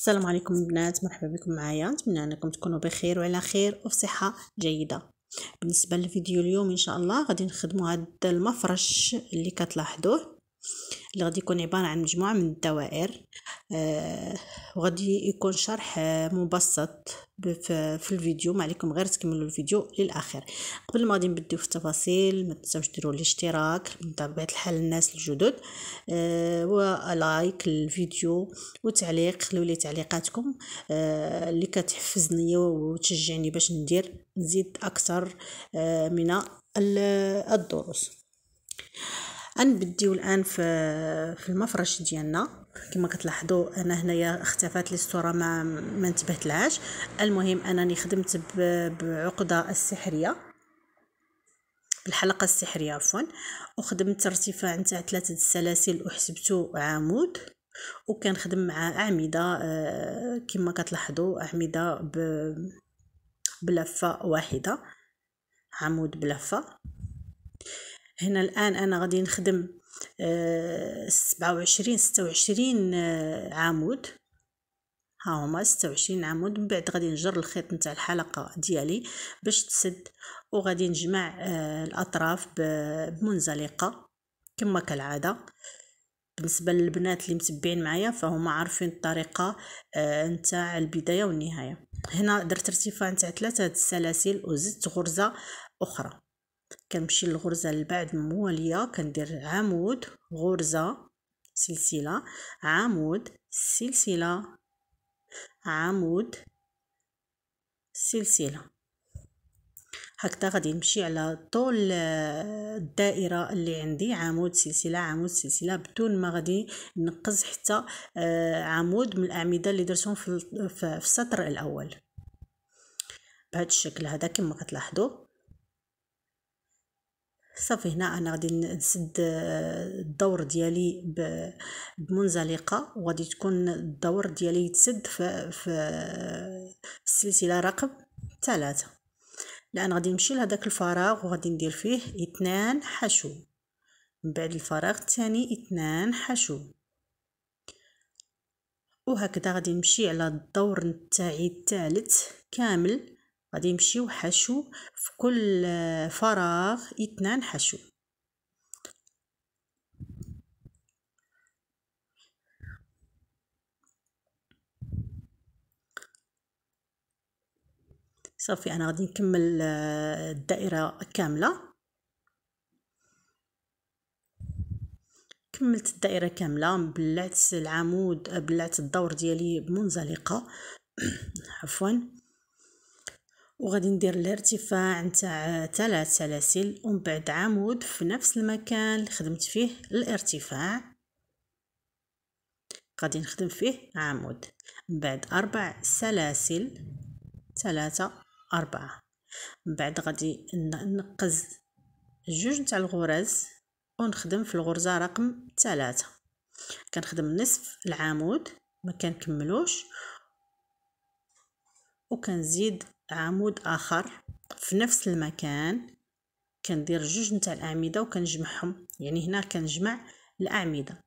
السلام عليكم البنات مرحبا بكم معايا نتمنى انكم تكونوا بخير وعلى خير وفي صحه جيده بالنسبه للفيديو اليوم ان شاء الله غادي نخدموا هذا المفرش اللي كتلاحظوه اللي غادي يكون عبارة عن مجموعة من الدوائر آه وغادي يكون شرح آه، مبسط في الفيديو ما عليكم غير تكملوا الفيديو للاخر قبل ما غادي نبدو في التفاصيل ما تنساوش ديروا الاشتراك من طبيعه الحال الناس الجدد آه ولايك الفيديو وتعليق خلوا لي تعليقاتكم آه اللي كتحفزني وتشجعني باش ندير نزيد اكثر آه من الدروس غنبديو الان في في المفرش ديالنا كما كتلاحظوا انا هنايا اختفات لي الصوره ما ما انتبهت لهاش المهم انني خدمت بعقده السحريه بالحلقه السحريه عفوا وخدمت ارتفاع نتاع ثلاثه السلاسل وحسبته عمود وكنخدم مع اعمده آه، كما كتلاحظوا اعمده بلفه واحده عمود بلفه هنا الآن أنا غادي نخدم آه، سبعة وعشرين ستة وعشرين آه، عمود ها هما ستة وعشرين عمود من بعد غادي نجر الخيط نتاع الحلقة ديالي باش تسد وغادي نجمع آه، الأطراف بمنزلقة كما كالعادة بالنسبة للبنات اللي متبعين معايا فهما عارفين الطريقة نتاع البداية والنهاية هنا درت ارتفاع نتاع ثلاثة السلاسل وزدت غرزة أخرى كنمشي للغرزه اللي بعد مواليه كندير عمود غرزه سلسله عمود سلسله عمود سلسله هكذا غادي نمشي على طول آه، الدائره اللي عندي عمود سلسله عمود سلسله بدون ما غادي نقص حتى آه، عمود من الاعمده اللي درتهم آه، في السطر الاول بهذا الشكل هذا كما كتلاحظوا صافي هنا انا غادي نسد آه، الدور ديالي بمنزلقه وغادي تكون الدور ديالي يتسد في, في السلسله رقم ثلاثة الان غادي نمشي لهذاك الفراغ وغادي ندير فيه اثنان حشو من بعد الفراغ الثاني اثنان حشو وهكذا غادي نمشي على الدور نتاعي الثالث كامل غادي نمشيو حشو في كل فراغ اثنان حشو صافي انا غادي نكمل آه، الدائره كامله كملت الدائره كامله بلعت العمود آه، بلعت الدور ديالي بمنزلقه عفوا وغادي ندير الارتفاع نتاع ثلاث سلاسل ومن بعد عمود في نفس المكان اللي خدمت فيه الارتفاع غادي نخدم فيه عمود من بعد اربع سلاسل ثلاثة أربعة من بعد غادي نقز جوج نتاع الغرز ونخدم في الغرزة رقم ثلاثة كنخدم نصف العمود ما كنكملوش وكنزيد عمود اخر في نفس المكان كندير جوج نتاع الاعمده وكنجمعهم يعني هنا كنجمع الاعمده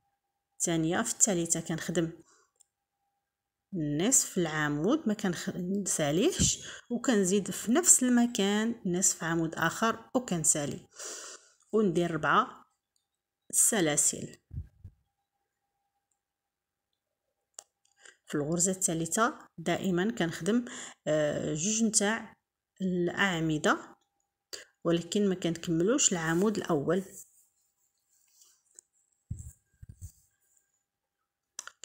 الثانيه في الثالثه كنخدم نصف العمود ما كنساليهش وكنزيد في نفس المكان نصف عمود اخر وكنسالي وندير ربعه سلاسل في الغرزه الثالثه دائما كنخدم آه، جوج نتاع الاعمده ولكن ما كنكملوش العمود الاول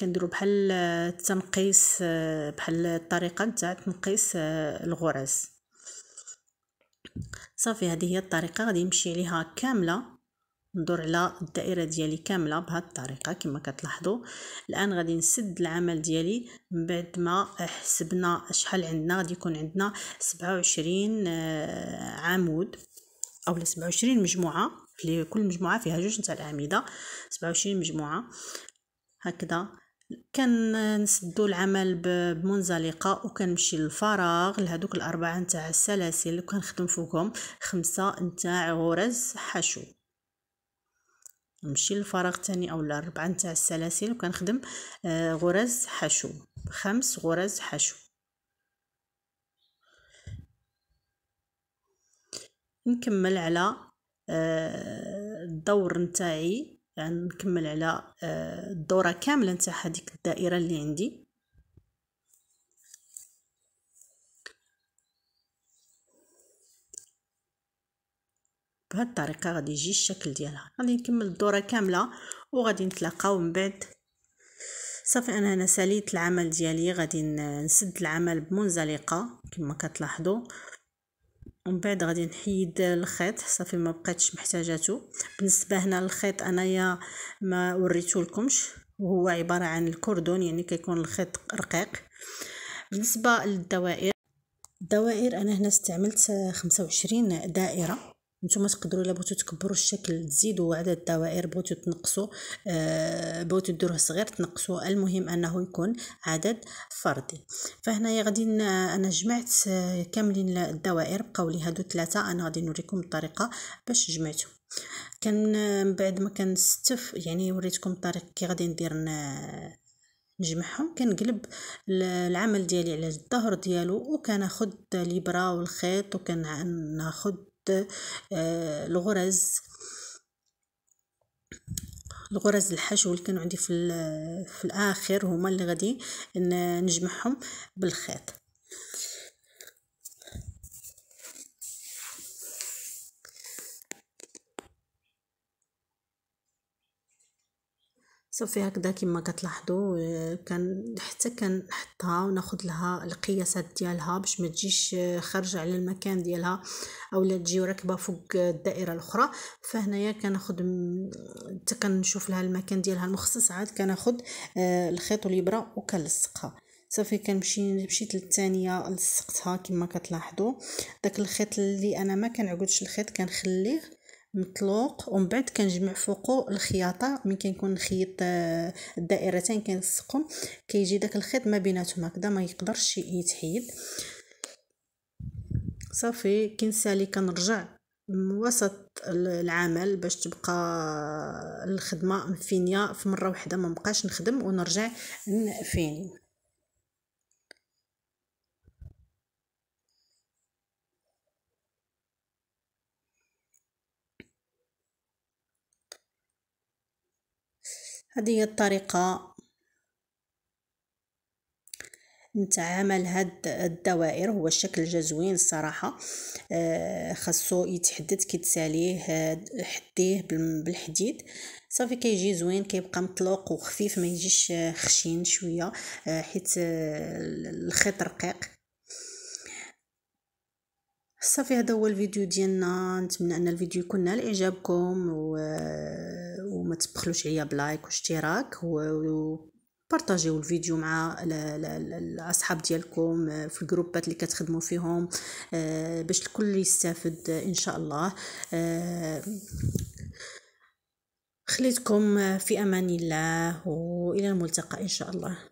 كنديرو بحال التنقيس آه، بحال الطريقه نتاع تنقيس آه، الغرز صافي هذه هي الطريقه غادي نمشي عليها كامله ندور على الدائره ديالي كامله بهذه الطريقه كما كتلاحظوا الان غادي نسد العمل ديالي من بعد ما حسبنا شحال عندنا غادي يكون عندنا 27 آه، عمود او 27 مجموعه اللي كل مجموعه فيها جوج نتاع الاعمده 27 مجموعه هكذا كنسدو العمل بمنزلقه وكنمشي للفراغ لهذوك الاربعه نتاع السلاسل وكنخدم كنخدم فوقهم خمسه نتاع غرز حشو نمشي للفراغ الثاني اولا ربعه نتاع السلاسل وكنخدم آه، غرز حشو خمس غرز حشو نكمل على آه، الدور نتاعي يعني نكمل على آه، الدوره كامله نتاع هذيك الدائره اللي عندي بهاد الطريقه غادي يجي الشكل ديالها غادي نكمل الدوره كامله وغادي نتلاقاو من بعد صافي انا هنا ساليت العمل ديالي غادي نسد العمل بمنزلقه كما كتلاحظوا ومن بعد غادي نحيد الخيط صافي ما بقيتش محتاجاته بالنسبه هنا للخيط انايا ما وريتولكمش لكمش وهو عباره عن الكوردون يعني كيكون الخيط رقيق بالنسبه للدوائر الدوائر انا هنا استعملت 25 دائره نتوما تقدروا الا بغيتو تكبروا الشكل تزيدوا عدد الدوائر بغيتو تنقصوا آه بغيتو ديروه صغير تنقصوا المهم انه يكون عدد فردي فهنايا غادي انا جمعت آه، كاملين الدوائر بقاو لي هادو ثلاثه انا غادي نوريكم الطريقه باش جمعتهم كان آه، من بعد ما كنستف يعني وريتكم الطريقه كي غادي ندير نجمعهم كنقلب العمل ديالي على الظهر ديالو وكناخد الابره والخيط وكناخد آه، الغرز الغرز الحشو اللي كانوا عندي في, في الاخر هما اللي غادي نجمعهم بالخيط صافي هكذا كما كتلاحظوا آه، كان حتى كنحطها وناخذ لها القياسات ديالها باش ما تجيش آه، خارجه على المكان ديالها اولا تجي راكبه فوق الدائره الاخرى فهنايا كناخذ حتى كنشوف لها المكان ديالها المخصص عاد كناخذ آه، الخيط والابره وكنلصقها صافي كنمشي مشيت للثانيه لصقتها كما كتلاحظوا داك الخيط اللي انا ما كنعقدش الخيط كنخليه مطلوق ومن بعد كنجمع فوقو الخياطه من كنكون نخيط آه، الدائرتين كنلصقهم كيجي داك الخيط ما بيناتهم هكذا ما يقدرش يتحيد صافي كنسالي كنرجع من وسط العمل باش تبقى الخدمه مفينيه في مره واحده ما نخدم ونرجع نفيني هذه هي الطريقة نتاع عمل هاد الدوائر هو الشكل جزوين الصراحة آه، خاصو يتحدد كي تساليه حديه بالحديد صافي كيجي زوين كيبقى مطلوق وخفيف ما يجيش خشين شويه آه، حيت آه، الخيط رقيق صافي هذا هو الفيديو ديالنا نتمنى ان الفيديو يكون نال اعجابكم و... وما تبخلوش عليا بلايك واشتراك و... بارطاجيو الفيديو مع الاصحاب ديالكم في الجروبات اللي كتخدموا فيهم آه، باش الكل يستافد ان شاء الله آه، خليتكم في امان الله والى الملتقى ان شاء الله